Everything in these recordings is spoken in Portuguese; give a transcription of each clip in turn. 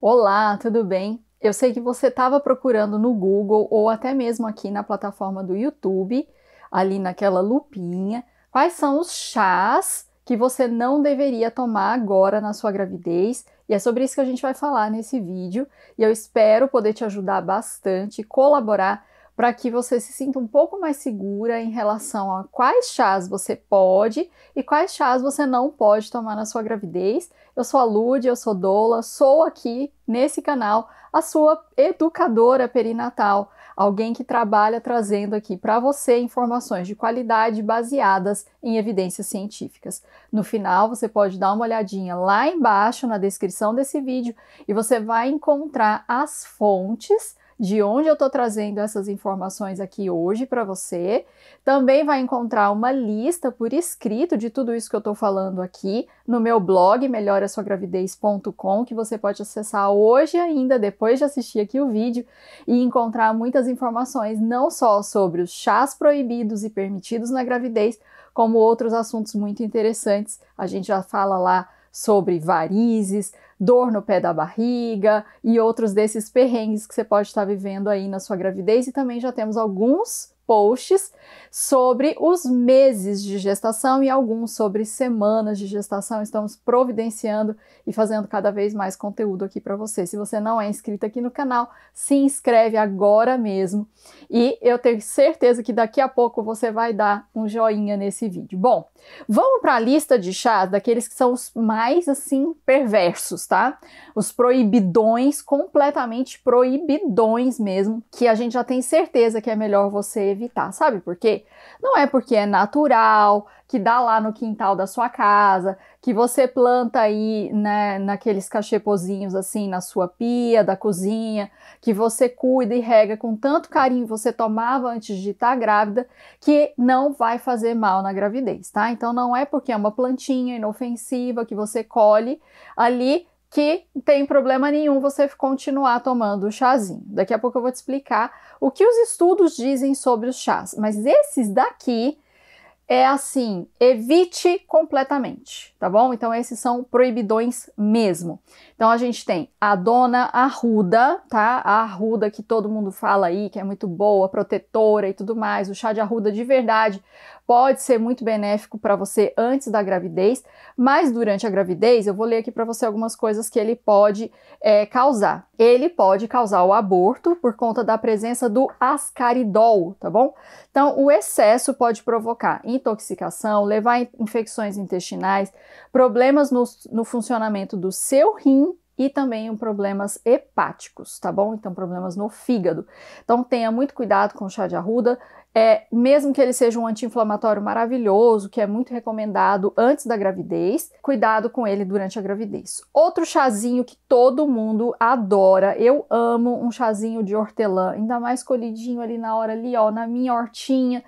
Olá, tudo bem? Eu sei que você estava procurando no Google ou até mesmo aqui na plataforma do YouTube, ali naquela lupinha, quais são os chás que você não deveria tomar agora na sua gravidez. E é sobre isso que a gente vai falar nesse vídeo. E eu espero poder te ajudar bastante, colaborar para que você se sinta um pouco mais segura em relação a quais chás você pode e quais chás você não pode tomar na sua gravidez. Eu sou a Lude, eu sou Dola, sou aqui nesse canal a sua educadora perinatal, alguém que trabalha trazendo aqui para você informações de qualidade baseadas em evidências científicas. No final, você pode dar uma olhadinha lá embaixo na descrição desse vídeo e você vai encontrar as fontes de onde eu estou trazendo essas informações aqui hoje para você. Também vai encontrar uma lista por escrito de tudo isso que eu estou falando aqui no meu blog melhorasuagravidez.com, que você pode acessar hoje ainda, depois de assistir aqui o vídeo, e encontrar muitas informações não só sobre os chás proibidos e permitidos na gravidez, como outros assuntos muito interessantes. A gente já fala lá sobre varizes, dor no pé da barriga e outros desses perrengues que você pode estar vivendo aí na sua gravidez. E também já temos alguns posts sobre os meses de gestação e alguns sobre semanas de gestação. Estamos providenciando e fazendo cada vez mais conteúdo aqui para você. Se você não é inscrito aqui no canal, se inscreve agora mesmo e eu tenho certeza que daqui a pouco você vai dar um joinha nesse vídeo. Bom, vamos para a lista de chás daqueles que são os mais assim perversos, tá? Os proibidões, completamente proibidões mesmo, que a gente já tem certeza que é melhor você evitar, sabe por quê? Não é porque é natural, que dá lá no quintal da sua casa, que você planta aí né, naqueles cachepozinhos assim na sua pia, da cozinha, que você cuida e rega com tanto carinho você tomava antes de estar tá grávida, que não vai fazer mal na gravidez, tá? Então não é porque é uma plantinha inofensiva que você colhe ali que tem problema nenhum você continuar tomando o chazinho. Daqui a pouco eu vou te explicar o que os estudos dizem sobre os chás, mas esses daqui é assim, evite completamente, tá bom? Então esses são proibidões mesmo. Então a gente tem a dona arruda, tá? A arruda que todo mundo fala aí, que é muito boa, protetora e tudo mais, o chá de arruda de verdade pode ser muito benéfico para você antes da gravidez, mas durante a gravidez, eu vou ler aqui para você algumas coisas que ele pode é, causar. Ele pode causar o aborto por conta da presença do ascaridol, tá bom? Então, o excesso pode provocar intoxicação, levar a infecções intestinais, problemas no, no funcionamento do seu rim e também problemas hepáticos, tá bom? Então, problemas no fígado. Então, tenha muito cuidado com o chá de arruda. É, mesmo que ele seja um anti-inflamatório maravilhoso, que é muito recomendado antes da gravidez, cuidado com ele durante a gravidez. Outro chazinho que todo mundo adora, eu amo um chazinho de hortelã, ainda mais colhidinho ali na hora ali, ó, na minha hortinha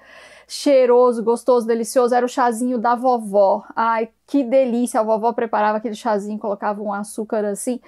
cheiroso, gostoso, delicioso, era o chazinho da vovó. Ai, que delícia! A vovó preparava aquele chazinho, colocava um açúcar assim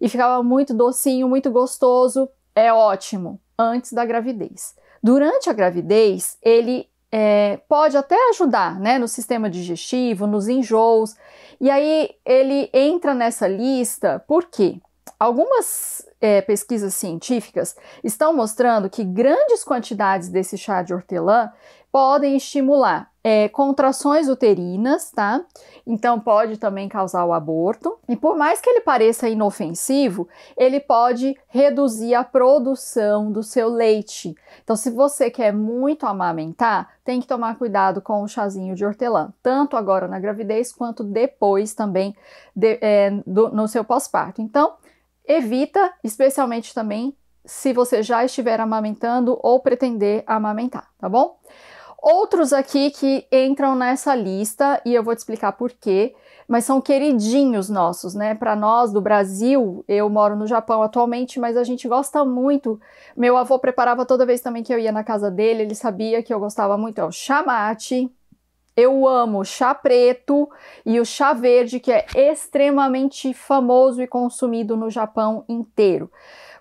e ficava muito docinho, muito gostoso. É ótimo, antes da gravidez. Durante a gravidez, ele é, pode até ajudar né, no sistema digestivo, nos enjoos. E aí ele entra nessa lista porque algumas é, pesquisas científicas estão mostrando que grandes quantidades desse chá de hortelã podem estimular é, contrações uterinas, tá? Então pode também causar o aborto. E por mais que ele pareça inofensivo, ele pode reduzir a produção do seu leite. Então, se você quer muito amamentar, tem que tomar cuidado com o chazinho de hortelã, tanto agora na gravidez quanto depois também de, é, do, no seu pós-parto. Então, evita, especialmente também se você já estiver amamentando ou pretender amamentar, tá bom? Outros aqui que entram nessa lista, e eu vou te explicar por quê, mas são queridinhos nossos, né? Para nós do Brasil, eu moro no Japão atualmente, mas a gente gosta muito. Meu avô preparava toda vez também que eu ia na casa dele, ele sabia que eu gostava muito, é o chamate. Eu amo chá preto e o chá verde, que é extremamente famoso e consumido no Japão inteiro.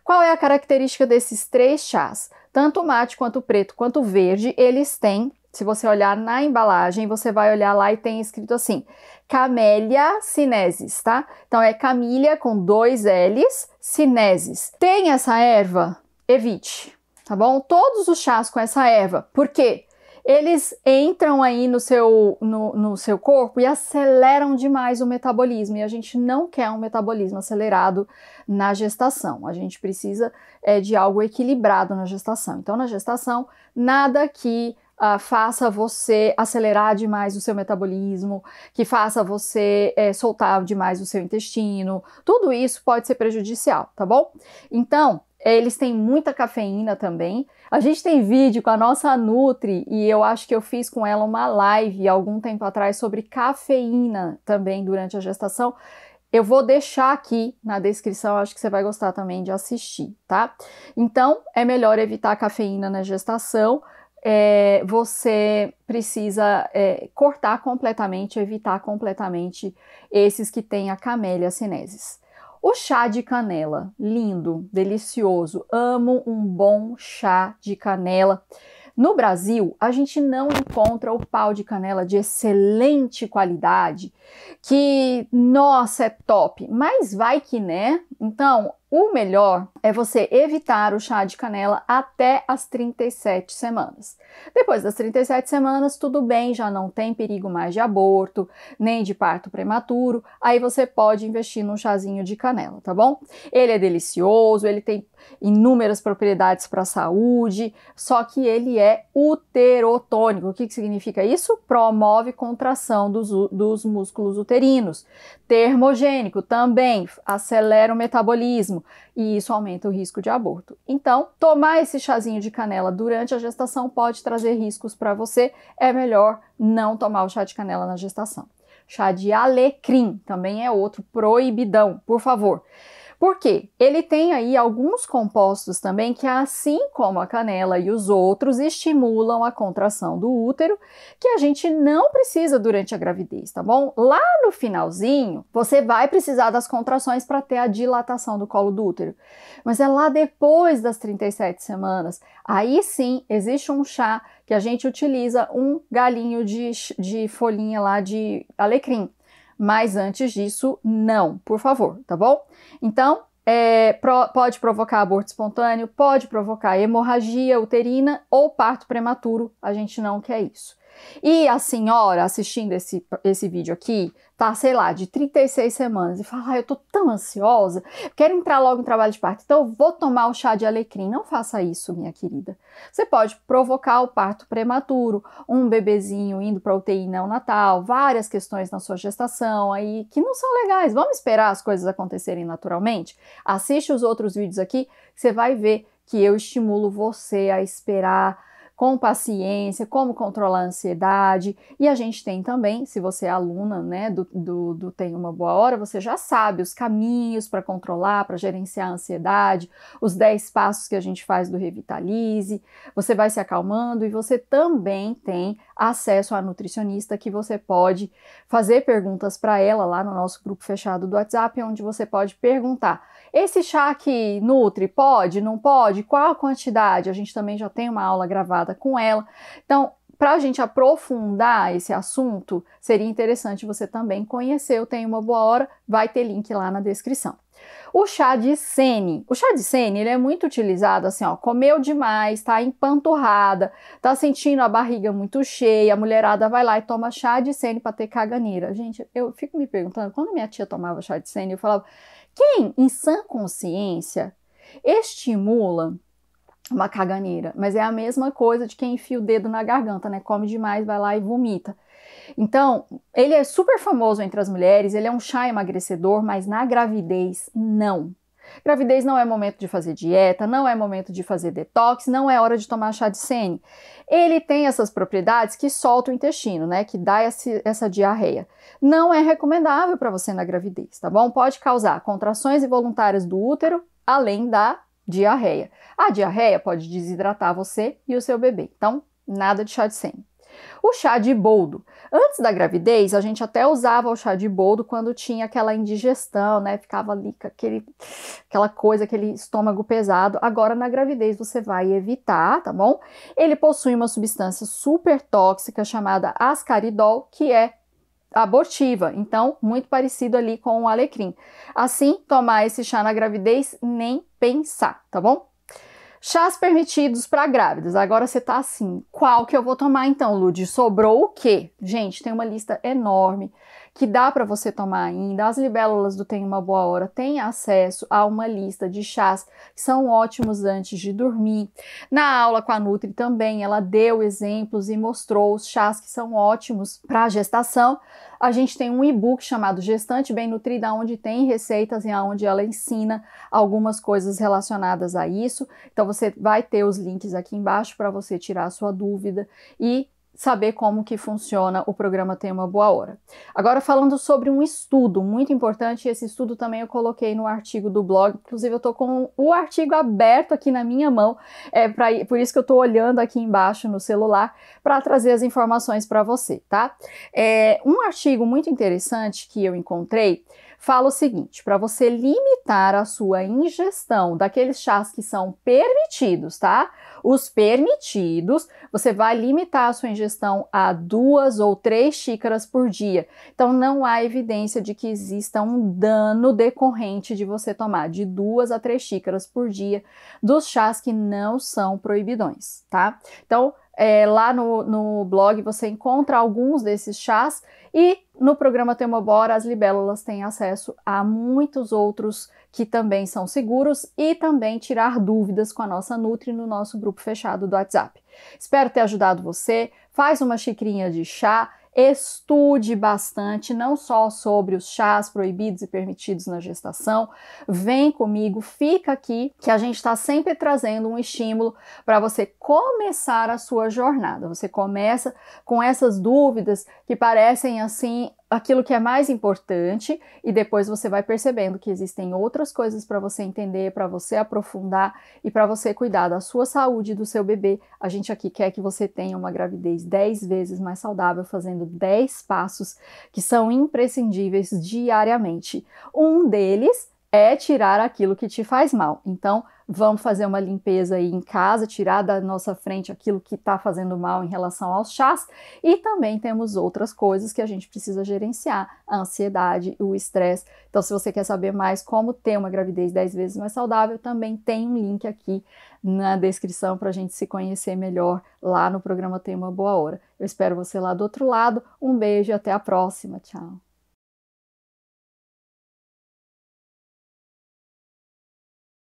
Qual é a característica desses três chás? Tanto o mate quanto o preto quanto o verde, eles têm, se você olhar na embalagem, você vai olhar lá e tem escrito assim: Camélia sinensis, tá? Então é camilha com dois L's, sinensis. Tem essa erva? Evite, tá bom? Todos os chás com essa erva. Por quê? eles entram aí no seu, no, no seu corpo e aceleram demais o metabolismo. E a gente não quer um metabolismo acelerado na gestação. A gente precisa é, de algo equilibrado na gestação. Então, na gestação, nada que Uh, faça você acelerar demais o seu metabolismo, que faça você é, soltar demais o seu intestino. Tudo isso pode ser prejudicial, tá bom? Então, é, eles têm muita cafeína também, a gente tem vídeo com a nossa Nutri e eu acho que eu fiz com ela uma live algum tempo atrás sobre cafeína também durante a gestação. Eu vou deixar aqui na descrição, acho que você vai gostar também de assistir, tá? Então, é melhor evitar cafeína na gestação. É, você precisa é, cortar completamente, evitar completamente esses que têm a camélia sinensis. O chá de canela, lindo, delicioso. Amo um bom chá de canela. No Brasil, a gente não encontra o pau de canela de excelente qualidade, que nossa, é top, mas vai que né? Então, o melhor é você evitar o chá de canela até as 37 semanas. Depois das 37 semanas, tudo bem, já não tem perigo mais de aborto, nem de parto prematuro, aí você pode investir num chazinho de canela, tá bom? Ele é delicioso, ele tem inúmeras propriedades para a saúde, só que ele é uterotônico. O que, que significa isso? Promove contração dos, dos músculos uterinos. Termogênico também acelera o metabolismo e isso aumenta o risco de aborto. Então, tomar esse chazinho de canela durante a gestação pode trazer riscos para você. É melhor não tomar o chá de canela na gestação. Chá de alecrim também é outro proibidão, por favor. Porque ele tem aí alguns compostos também que, assim como a canela e os outros, estimulam a contração do útero, que a gente não precisa durante a gravidez, tá bom? Lá no finalzinho, você vai precisar das contrações para ter a dilatação do colo do útero, mas é lá depois das 37 semanas. Aí sim, existe um chá que a gente utiliza um galinho de, de folhinha lá de alecrim mas antes disso, não, por favor, tá bom? Então, é, pro, pode provocar aborto espontâneo, pode provocar hemorragia uterina ou parto prematuro, a gente não quer isso. E a senhora assistindo esse, esse vídeo aqui, tá, sei lá, de 36 semanas e fala: ah, eu tô tão ansiosa, quero entrar logo em trabalho de parto, então eu vou tomar o chá de alecrim. Não faça isso, minha querida. Você pode provocar o parto prematuro, um bebezinho indo para UTI não natal, várias questões na sua gestação aí que não são legais. Vamos esperar as coisas acontecerem naturalmente? Assiste os outros vídeos aqui, você vai ver que eu estimulo você a esperar com paciência, como controlar a ansiedade. E a gente tem também, se você é aluna né, do, do, do Tem Uma Boa Hora, você já sabe os caminhos para controlar, para gerenciar a ansiedade, os 10 passos que a gente faz do Revitalize. Você vai se acalmando e você também tem acesso à nutricionista que você pode fazer perguntas para ela lá no nosso grupo fechado do WhatsApp, onde você pode perguntar. Esse chá que nutre, pode, não pode? Qual a quantidade? A gente também já tem uma aula gravada com ela. Então, para a gente aprofundar esse assunto, seria interessante você também conhecer. Eu tenho uma boa hora, vai ter link lá na descrição. O chá de sene. O chá de sene, ele é muito utilizado assim, ó, comeu demais, tá empanturrada, tá sentindo a barriga muito cheia, a mulherada vai lá e toma chá de sene para ter caganeira. Gente, eu fico me perguntando, quando minha tia tomava chá de sene, eu falava, quem, em sã consciência, estimula uma caganeira, mas é a mesma coisa de quem enfia o dedo na garganta, né? Come demais, vai lá e vomita. Então, ele é super famoso entre as mulheres, ele é um chá emagrecedor, mas na gravidez, não. Gravidez não é momento de fazer dieta, não é momento de fazer detox, não é hora de tomar chá de sene. Ele tem essas propriedades que solta o intestino, né? Que dá esse, essa diarreia. Não é recomendável para você na gravidez, tá bom? Pode causar contrações involuntárias do útero, além da diarreia. A diarreia pode desidratar você e o seu bebê. Então, nada de chá de sene. O chá de boldo. Antes da gravidez, a gente até usava o chá de boldo quando tinha aquela indigestão, né? Ficava ali com aquele, aquela coisa, aquele estômago pesado. Agora, na gravidez, você vai evitar, tá bom? Ele possui uma substância super tóxica chamada ascaridol, que é abortiva, então muito parecido ali com o alecrim. Assim, tomar esse chá na gravidez nem pensar, tá bom? Chás permitidos para grávidas. Agora você tá assim, qual que eu vou tomar então, Lud? Sobrou o quê? Gente, tem uma lista enorme que dá para você tomar ainda. As libélulas do Tem Uma Boa Hora têm acesso a uma lista de chás que são ótimos antes de dormir. Na aula com a Nutri também, ela deu exemplos e mostrou os chás que são ótimos para a gestação. A gente tem um e-book chamado Gestante Bem Nutrida, onde tem receitas e onde ela ensina algumas coisas relacionadas a isso. Então você vai ter os links aqui embaixo para você tirar a sua dúvida e saber como que funciona o programa Tem uma Boa Hora. Agora falando sobre um estudo muito importante, esse estudo também eu coloquei no artigo do blog, inclusive eu estou com o artigo aberto aqui na minha mão, é para, por isso que eu estou olhando aqui embaixo no celular para trazer as informações para você, tá? É, um artigo muito interessante que eu encontrei fala o seguinte: para você limitar a sua ingestão daqueles chás que são permitidos, tá? Os permitidos, você vai limitar a sua ingestão a duas ou três xícaras por dia. Então, não há evidência de que exista um dano decorrente de você tomar de duas a três xícaras por dia dos chás que não são proibidões, tá? Então, é, lá no, no blog você encontra alguns desses chás e no programa Temobora as libélulas têm acesso a muitos outros que também são seguros e também tirar dúvidas com a nossa Nutri no nosso grupo fechado do WhatsApp. Espero ter ajudado você. Faz uma xicrinha de chá estude bastante, não só sobre os chás proibidos e permitidos na gestação. Vem comigo, fica aqui, que a gente está sempre trazendo um estímulo para você começar a sua jornada. Você começa com essas dúvidas que parecem assim aquilo que é mais importante e depois você vai percebendo que existem outras coisas para você entender, para você aprofundar e para você cuidar da sua saúde e do seu bebê. A gente aqui quer que você tenha uma gravidez 10 vezes mais saudável, fazendo 10 passos que são imprescindíveis diariamente. Um deles é tirar aquilo que te faz mal. Então, vamos fazer uma limpeza aí em casa, tirar da nossa frente aquilo que está fazendo mal em relação aos chás, e também temos outras coisas que a gente precisa gerenciar, a ansiedade, o estresse. Então, se você quer saber mais como ter uma gravidez 10 vezes mais saudável, também tem um link aqui na descrição para a gente se conhecer melhor lá no programa Tem uma Boa Hora. Eu espero você lá do outro lado. Um beijo e até a próxima. Tchau.